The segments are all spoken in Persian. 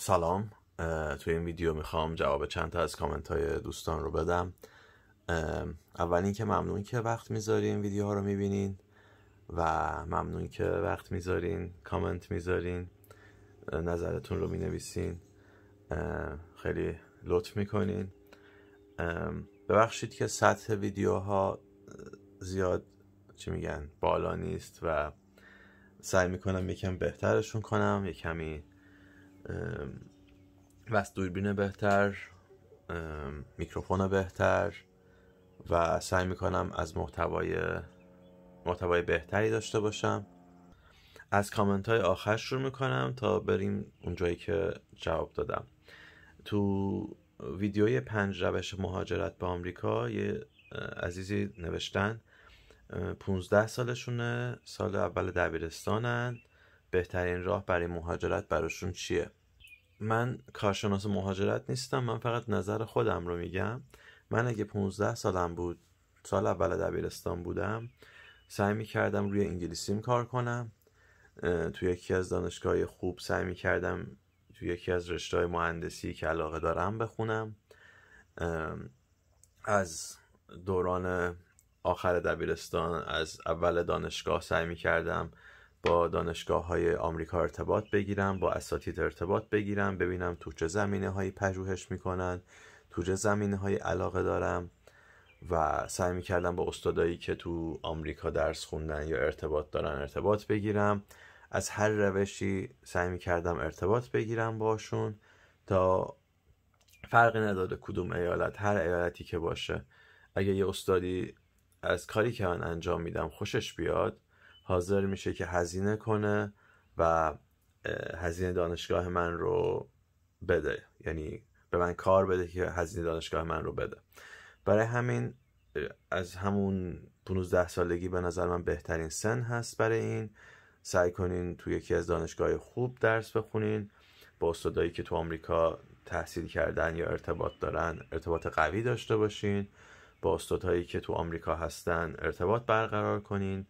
سلام تو این ویدیو میخوام جواب چند تا از کامنت های دوستان رو بدم اول اینکه ممنون که وقت میذارین ها رو میبینین و ممنون که وقت میذارین کامنت میذارین نظرتون رو مینویسین خیلی لطف میکنین ببخشید که سطح ویدیوها زیاد چی میگن بالا نیست و سعی میکنم یکم بهترشون کنم یکمی و دوربین بهتر میکروفون بهتر و سعی میکنم از محتوای محتوای بهتری داشته باشم از کامنت های آخر شروع میکنم تا بریم اونجایی که جواب دادم تو ویدیوی پنج روش مهاجرت به آمریکا یه عزیزی نوشتن 15 سالشونه سال اول دبیرستانن بهترین راه برای مهاجرت براشون چیه من کارشناس مهاجرت نیستم من فقط نظر خودم رو میگم من اگه 15 سالم بود سال اول دبیرستان بودم سعی میکردم روی انگلیسیم کار کنم توی یکی از دانشگاه خوب سعی میکردم توی یکی از رشته های مهندسی که علاقه دارم بخونم از دوران آخر دبیرستان از اول دانشگاه سعی میکردم با دانشگاه های آمریکا ارتباط بگیرم با اساتید ارتباط بگیرم ببینم تو چه زمینه هایی پژوهش میکنن تو چه زمینه هایی علاقه دارم و سعی میکردم با استادایی که تو آمریکا درس خوندن یا ارتباط دارن ارتباط بگیرم از هر روشی سعی میکردم ارتباط بگیرم باشون تا فرقی نداره کدوم ایالت هر ایالتی که باشه اگه یه استادی از کاری که من انجام میدم خوشش بیاد حاضر میشه که هزینه کنه و هزینه دانشگاه من رو بده یعنی به من کار بده که هزینه دانشگاه من رو بده برای همین از همون 15 سالگی به نظر من بهترین سن هست برای این سعی کنین تو یکی از دانشگاه خوب درس بخونین با استادایی که تو آمریکا تحصیل کردن یا ارتباط دارن ارتباط قوی داشته باشین با استادایی که تو آمریکا هستن ارتباط برقرار کنین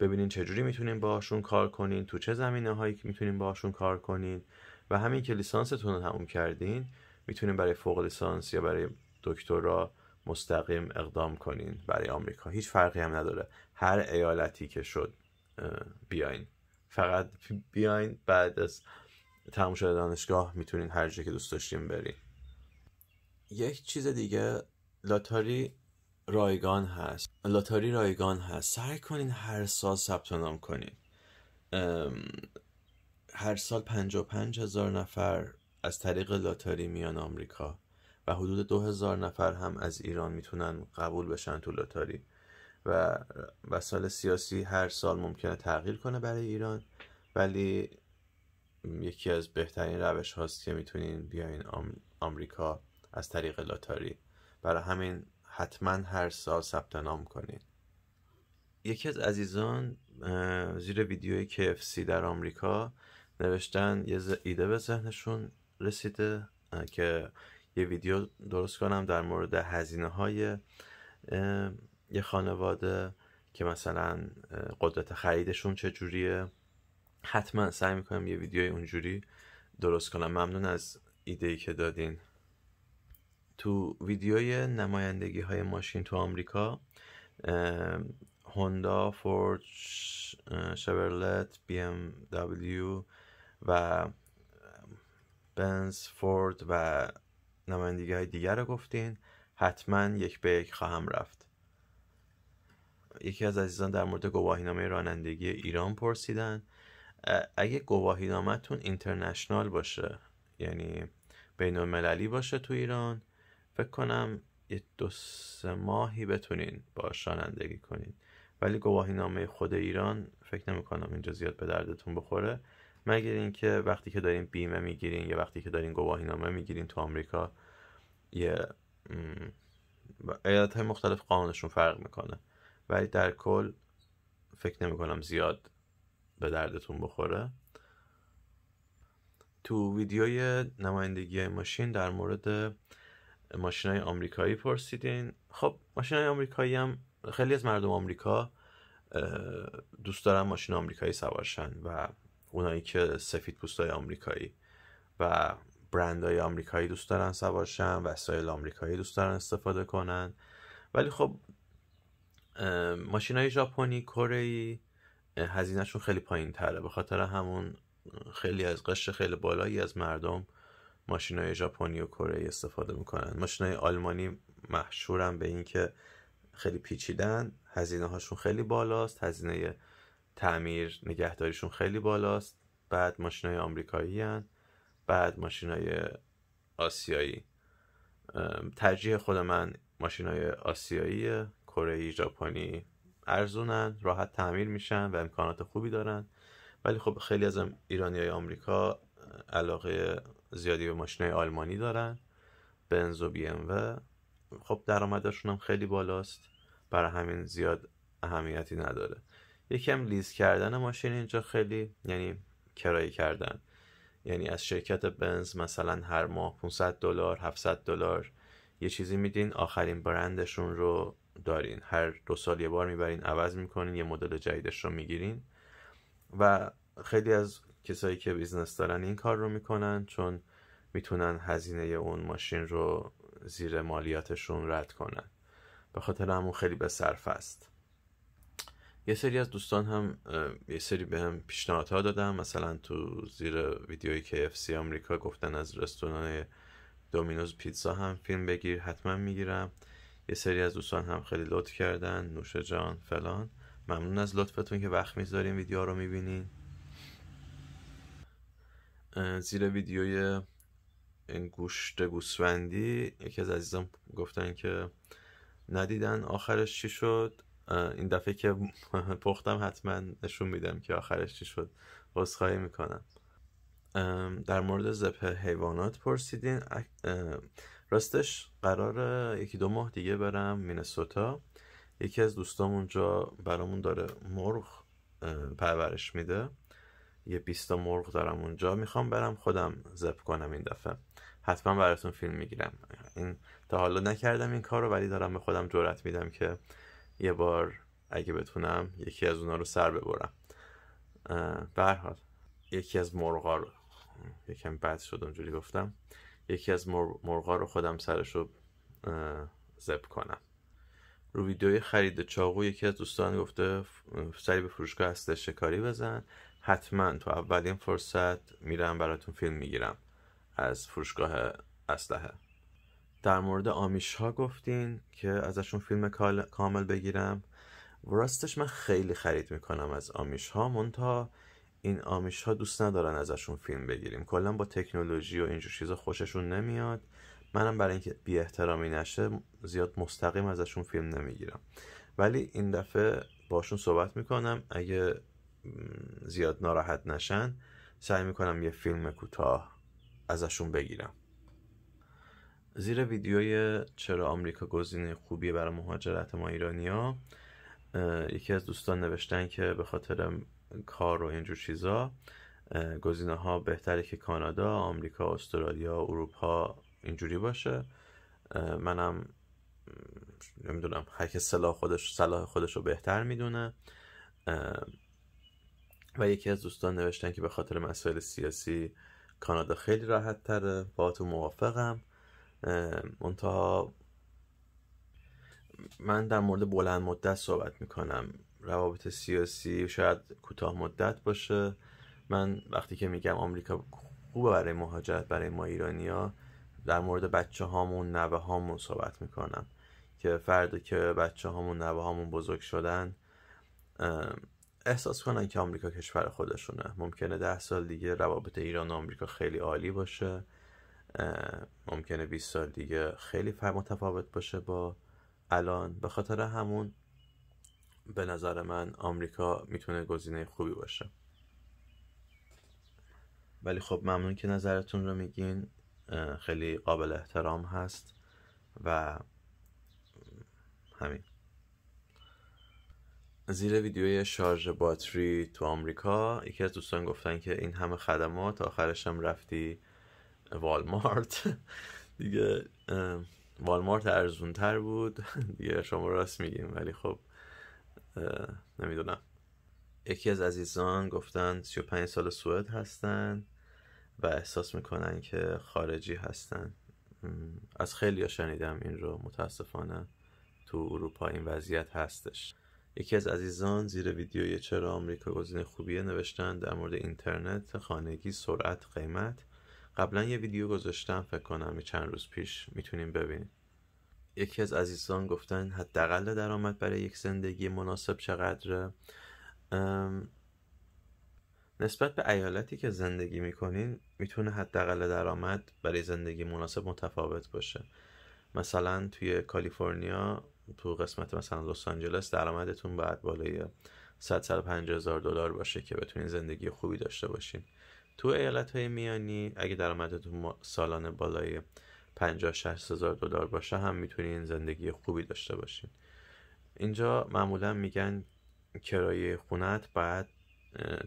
ببینین چجوری میتونین باهاشون کار کنین تو چه زمینه هایی که میتونین باهاشون کار کنین و همین که لیسانستون رو تموم کردین میتونین برای فوق لیسانس یا برای دکترا مستقیم اقدام کنین برای آمریکا هیچ فرقی هم نداره هر ایالتی که شد بیاین فقط بیاین بعد از تموم شده دانشگاه میتونین هر جا که دوست داشتین برین یک چیز دیگه لاتاری رایگان هست لاتاری رایگان هست سعی کنین هر سال ثبت نام کنین هر سال پنج هزار نفر از طریق لاتاری میان آمریکا و حدود دو هزار نفر هم از ایران میتونن قبول بشن تو لاتاری و وسال سیاسی هر سال ممکنه تغییر کنه برای ایران ولی یکی از بهترین روش هاست که میتونین بیاین آمریکا از طریق لاتاری برای همین حتما هر سال ثبت نام کنین یکی از عزیزان زیر ویدیوی KFC در آمریکا نوشتن یه ایده به ذهنشون رسیده که یه ویدیو درست کنم در مورد هزینه های یه خانواده که مثلا قدرت خریدشون چجوریه حتما سعی میکنم یه ویدیوی اونجوری درست کنم ممنون از ایده ای که دادین تو ویدیوی نمایندگی های ماشین تو آمریکا هوندا، فورد، شورلت، بی ام دبلیو و بنز، فورد و نمایندگی های دیگر رو گفتین حتما یک به یک خواهم رفت یکی از عزیزان در مورد گواهینامه رانندگی ایران پرسیدن اگه گواهینامهتون اینترنشنال باشه یعنی بین المللی باشه تو ایران فکر کنم یه دو سه ماهی بتونین با رانندگی کنین ولی گواهی نامه خود ایران فکر نمی کنم اینجا زیاد به دردتون بخوره مگر اینکه وقتی که دارین بیمه میگیرین یا وقتی که دارین گواهی نامه میگیرین تو آمریکا یه ایالت های مختلف قانونشون فرق میکنه ولی در کل فکر نمی کنم زیاد به دردتون بخوره تو ویدیوی نمایندگی ماشین در مورد های آمریکایی پرسیدین خب های آمریکایی هم خیلی از مردم آمریکا دوست دارن ماشین آمریکایی سوارشن و اونایی که سفید های آمریکایی و برندهای آمریکایی دوست دارن سوارشن وسایل آمریکایی دوست دارن استفاده کنن ولی خب ماشین های ژاپنی کره هزینهشون خیلی پایین تره به خاطر همون خیلی از قشر خیلی بالایی از مردم های ژاپنی و کره استفاده میکنن های آلمانی محشورن به اینکه خیلی پیچیدن هزینه هاشون خیلی بالاست هزینه تعمیر نگهداریشون خیلی بالاست بعد ماشینای آمریکایی هن. بعد های آسیایی ترجیح خود من های آسیایی کره ژاپنی ارزونن راحت تعمیر میشن و امکانات خوبی دارن ولی خب خیلی از ایرانی های آمریکا علاقه زیادی به ماشینای آلمانی دارن بنز و بی ام و خب درآمدشون هم خیلی بالاست برای همین زیاد اهمیتی نداره یکم لیز کردن ماشین اینجا خیلی یعنی کرایه کردن یعنی از شرکت بنز مثلا هر ماه 500 دلار 700 دلار یه چیزی میدین آخرین برندشون رو دارین هر دو سال یه بار میبرین عوض میکنین یه مدل جدیدش رو میگیرین و خیلی از کسایی که بیزنس دارن این کار رو میکنن چون میتونن هزینه اون ماشین رو زیر مالیاتشون رد کنن به خاطر همون خیلی به صرف است یه سری از دوستان هم یه سری به هم ها دادم مثلا تو زیر ویدیوی سی آمریکا گفتن از رستوران دومینوز پیتزا هم فیلم بگیر حتما میگیرم یه سری از دوستان هم خیلی لطف کردن نوش جان فلان ممنون از لطفتون که وقت میذارین ویدیو رو میبینین زیر ویدیوی این گوشت گوسفندی یکی از عزیزم گفتن که ندیدن آخرش چی شد این دفعه که پختم حتما نشون میدم که آخرش چی شد عذرخواهی میکنم در مورد زبه حیوانات پرسیدین راستش قرار یکی دو ماه دیگه برم مینسوتا یکی از دوستام اونجا برامون داره مرغ پرورش میده یه بیستا مرغ دارم اونجا میخوام برم خودم زب کنم این دفعه حتما براتون فیلم میگیرم این تا حالا نکردم این کارو ولی دارم به خودم جورت میدم که یه بار اگه بتونم یکی از اونا رو سر ببرم برحال یکی از مرغا رو یکم بد شد اونجوری گفتم یکی از مرغا رو خودم سرش رو زب کنم رو ویدیوی خرید چاقو یکی از دوستان گفته سری به فروشگاه هسته شکاری بزن حتما تو اولین فرصت میرم براتون فیلم میگیرم از فروشگاه اسلحه در مورد آمیش ها گفتین که ازشون فیلم کامل بگیرم راستش من خیلی خرید میکنم از آمیش ها تا این آمیش ها دوست ندارن ازشون فیلم بگیریم کلا با تکنولوژی و اینجور چیزا خوششون نمیاد منم برای اینکه بی احترامی نشه زیاد مستقیم ازشون فیلم نمیگیرم ولی این دفعه باشون صحبت میکنم اگه زیاد ناراحت نشن سعی میکنم یه فیلم کوتاه ازشون بگیرم زیر ویدیوی چرا آمریکا گزینه خوبیه برای مهاجرت ما ایرانیا یکی از دوستان نوشتن که به خاطر کار و اینجور چیزا گزینه ها بهتره که کانادا، آمریکا، استرالیا، اروپا اینجوری باشه منم نمیدونم هر که صلاح خودش صلاح خودش رو بهتر میدونه و یکی از دوستان نوشتن که به خاطر مسائل سیاسی کانادا خیلی راحت تره با تو موافقم منتها من در مورد بلند مدت صحبت میکنم روابط سیاسی شاید کوتاه مدت باشه من وقتی که میگم آمریکا خوبه برای مهاجرت برای ما ایرانیا در مورد بچه هامون نوه هامون صحبت میکنم که فردا که بچه هامون نوه هامون بزرگ شدن احساس کنن که آمریکا کشور خودشونه ممکنه ده سال دیگه روابط ایران و آمریکا خیلی عالی باشه ممکنه 20 سال دیگه خیلی متفاوت باشه با الان به خاطر همون به نظر من آمریکا میتونه گزینه خوبی باشه ولی خب ممنون که نظرتون رو میگین خیلی قابل احترام هست و همین زیر ویدیوی شارژ باتری تو آمریکا یکی از دوستان گفتن که این همه خدمات آخرش هم رفتی والمارت دیگه والمارت ارزون تر بود دیگه شما راست میگیم ولی خب نمیدونم یکی از عزیزان گفتن 35 سال سوئد هستن و احساس میکنن که خارجی هستن از خیلی شنیدم این رو متاسفانه تو اروپا این وضعیت هستش یکی از عزیزان زیر ویدیوی چرا آمریکا گزینه خوبیه نوشتن در مورد اینترنت خانگی سرعت قیمت قبلا یه ویدیو گذاشتم فکر کنم چند روز پیش میتونیم ببینیم یکی از عزیزان گفتن حداقل درآمد برای یک زندگی مناسب چقدره نسبت به ایالتی که زندگی میکنین میتونه حداقل درآمد برای زندگی مناسب متفاوت باشه مثلا توی کالیفرنیا تو قسمت مثلا لس آنجلس درآمدتون باید بالای 150 هزار دلار باشه که بتونین زندگی خوبی داشته باشین تو ایالت های میانی اگه درآمدتون سالانه بالای 50 60 هزار دلار باشه هم میتونین زندگی خوبی داشته باشین اینجا معمولا میگن کرایه خونت باید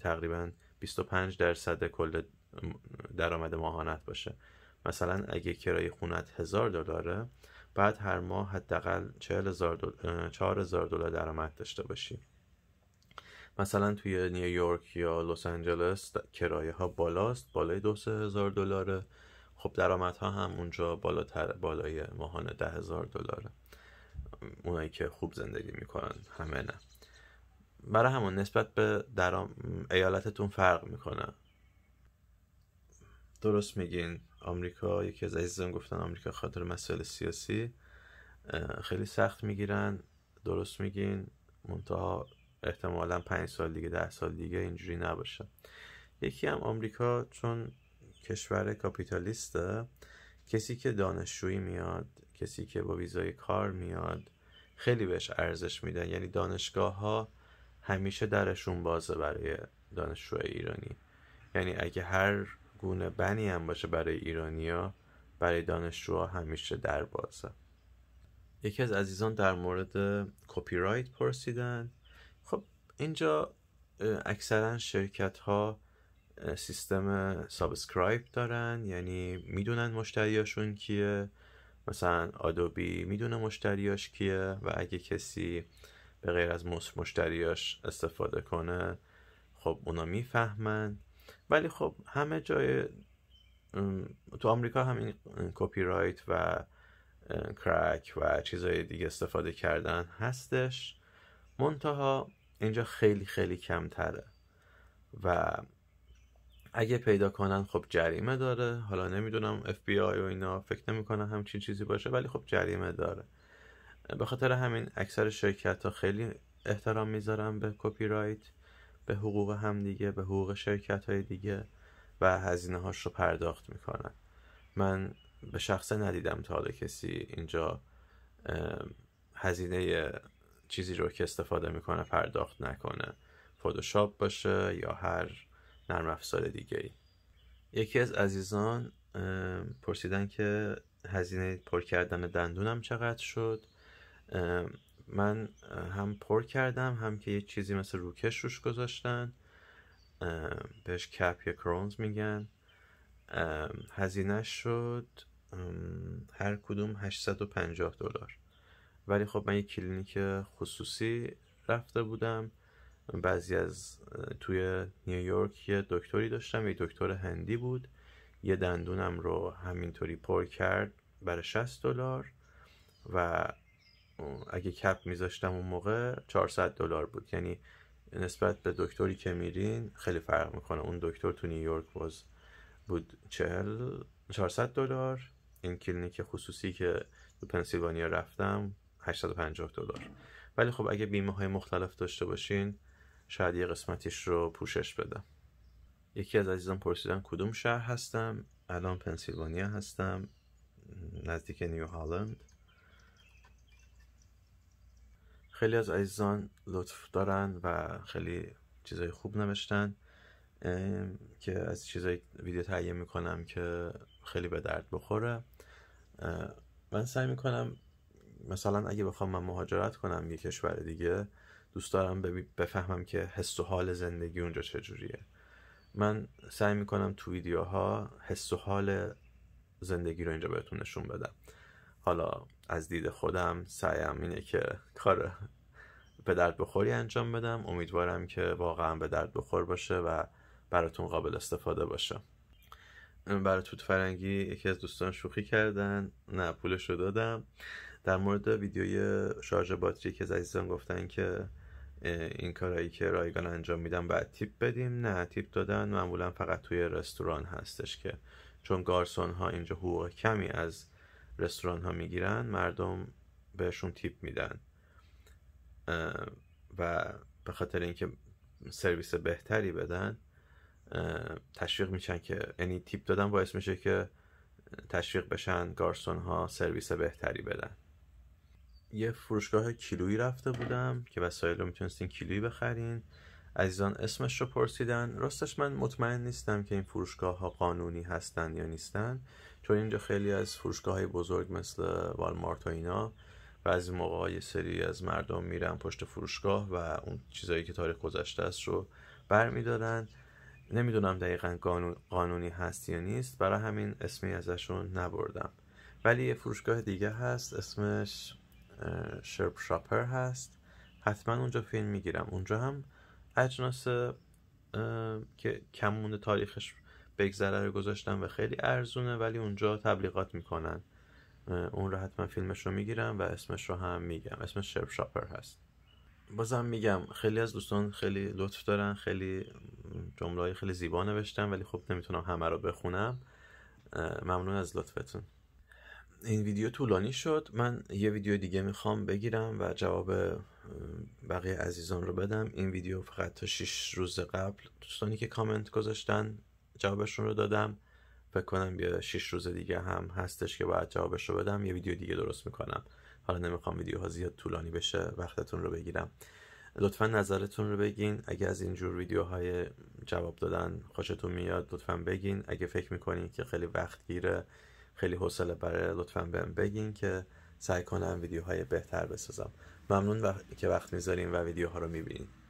تقریبا 25 درصد کل درآمد ماهانت باشه مثلا اگه کرایه خونت هزار دلاره بعد هر ماه حداقل 4000 دلار درآمد داشته باشی مثلا توی نیویورک یا لس آنجلس کرایه ها بالاست بالای دو سه هزار دلاره خب درآمدها هم اونجا بالاتر بالای ماهانه ده هزار دلاره اونایی که خوب زندگی میکنن همه نه برای همون نسبت به درام ایالتتون فرق میکنه درست میگین آمریکا یکی از عزیزان گفتن آمریکا خاطر مسائل سیاسی خیلی سخت میگیرن درست میگین منتها احتمالا پنج سال دیگه ده سال دیگه اینجوری نباشه یکی هم آمریکا چون کشور کاپیتالیسته کسی که دانشجویی میاد کسی که با ویزای کار میاد خیلی بهش ارزش میدن یعنی دانشگاه ها همیشه درشون بازه برای دانشجوی ایرانی یعنی اگه هر گونه بنی هم باشه برای ایرانیا برای دانشجوها همیشه در بازه یکی از عزیزان در مورد کپی رایت پرسیدن خب اینجا اکثرا شرکت ها سیستم سابسکرایب دارن یعنی میدونن مشتریاشون کیه مثلا آدوبی میدونه مشتریاش کیه و اگه کسی به غیر از مشتریاش استفاده کنه خب اونا میفهمن ولی خب همه جای تو آمریکا همین کپی رایت و کرک و چیزهای دیگه استفاده کردن هستش منتها اینجا خیلی خیلی کمتره و اگه پیدا کنن خب جریمه داره حالا نمیدونم اف بی آی و اینا فکر کنن همچین چیزی باشه ولی خب جریمه داره به خاطر همین اکثر شرکت ها خیلی احترام میذارن به کپی رایت به حقوق دیگه به حقوق شرکت های دیگه و هزینه هاش رو پرداخت میکنن من به شخصه ندیدم تا حالا کسی اینجا هزینه چیزی رو که استفاده میکنه پرداخت نکنه فوتوشاپ باشه یا هر نرم افزار دیگه ای یکی از عزیزان پرسیدن که هزینه پر کردن دندونم چقدر شد من هم پر کردم هم که یه چیزی مثل روکش روش گذاشتن بهش کپ یا کرونز میگن هزینه شد هر کدوم 850 دلار ولی خب من یه کلینیک خصوصی رفته بودم بعضی از توی نیویورک یه دکتری داشتم یه دکتر هندی بود یه دندونم رو همینطوری پر کرد برای 60 دلار و اگه کپ میذاشتم اون موقع 400 دلار بود یعنی نسبت به دکتری که میرین خیلی فرق میکنه اون دکتر تو نیویورک باز بود 40 400 دلار این کلینیک خصوصی که تو پنسیلوانیا رفتم 850 دلار ولی خب اگه بیمه های مختلف داشته باشین شاید یه قسمتیش رو پوشش بدم یکی از عزیزان پرسیدن کدوم شهر هستم الان پنسیلوانیا هستم نزدیک نیو هالند خیلی از عزیزان لطف دارن و خیلی چیزای خوب نوشتن که از چیزای ویدیو تهیه میکنم که خیلی به درد بخوره من سعی میکنم مثلا اگه بخوام من مهاجرت کنم یه کشور دیگه دوست دارم بفهمم که حس و حال زندگی اونجا چجوریه من سعی میکنم تو ویدیوها حس و حال زندگی رو اینجا بهتون نشون بدم حالا از دید خودم سعیم اینه که کار به درد بخوری انجام بدم امیدوارم که واقعا به درد بخور باشه و براتون قابل استفاده باشه برای توت فرنگی یکی از دوستان شوخی کردن نه پولش رو دادم در مورد ویدیوی شارژ باتری که از عزیزان گفتن که این کارهایی که رایگان انجام میدم بعد تیپ بدیم نه تیپ دادن معمولا فقط توی رستوران هستش که چون گارسون ها اینجا حقوق کمی از رستوران ها میگیرن مردم بهشون تیپ میدن و به خاطر اینکه سرویس بهتری بدن تشویق میشن که یعنی تیپ دادن باعث میشه که تشویق بشن گارسون ها سرویس بهتری بدن یه فروشگاه کیلویی رفته بودم که وسایل رو میتونستین کیلویی بخرین عزیزان اسمش رو پرسیدن راستش من مطمئن نیستم که این فروشگاه ها قانونی هستن یا نیستن چون اینجا خیلی از فروشگاه های بزرگ مثل والمارت و اینا بعضی موقع یه سری از مردم میرن پشت فروشگاه و اون چیزایی که تاریخ گذشته است رو برمیدارن نمیدونم دقیقا قانونی هست یا نیست برای همین اسمی ازشون نبردم ولی یه فروشگاه دیگه هست اسمش شرپ شاپر هست حتما اونجا فیلم میگیرم اونجا هم اجناس که کمون تاریخش بگذره رو گذاشتم و خیلی ارزونه ولی اونجا تبلیغات میکنن اون رو حتما فیلمش رو میگیرم و اسمش رو هم میگم اسمش شرپ شاپر هست بازم میگم خیلی از دوستان خیلی لطف دارن خیلی جمله خیلی زیبا نوشتن ولی خب نمیتونم همه رو بخونم ممنون از لطفتون این ویدیو طولانی شد من یه ویدیو دیگه میخوام بگیرم و جواب بقیه عزیزان رو بدم این ویدیو فقط تا 6 روز قبل دوستانی که کامنت گذاشتن جوابشون رو دادم فکر کنم یه 6 روز دیگه هم هستش که باید جوابش رو بدم یه ویدیو دیگه درست میکنم حالا نمیخوام ویدیوها زیاد طولانی بشه وقتتون رو بگیرم لطفا نظرتون رو بگین اگه از اینجور ویدیوهای جواب دادن خوشتون میاد لطفا بگین اگه فکر میکنین که خیلی وقت گیره خیلی حوصله بره لطفا بهم بگین که سعی کنم ویدیوهای بهتر بسازم ممنون که وقت میذارین و ویدیوها رو میبینین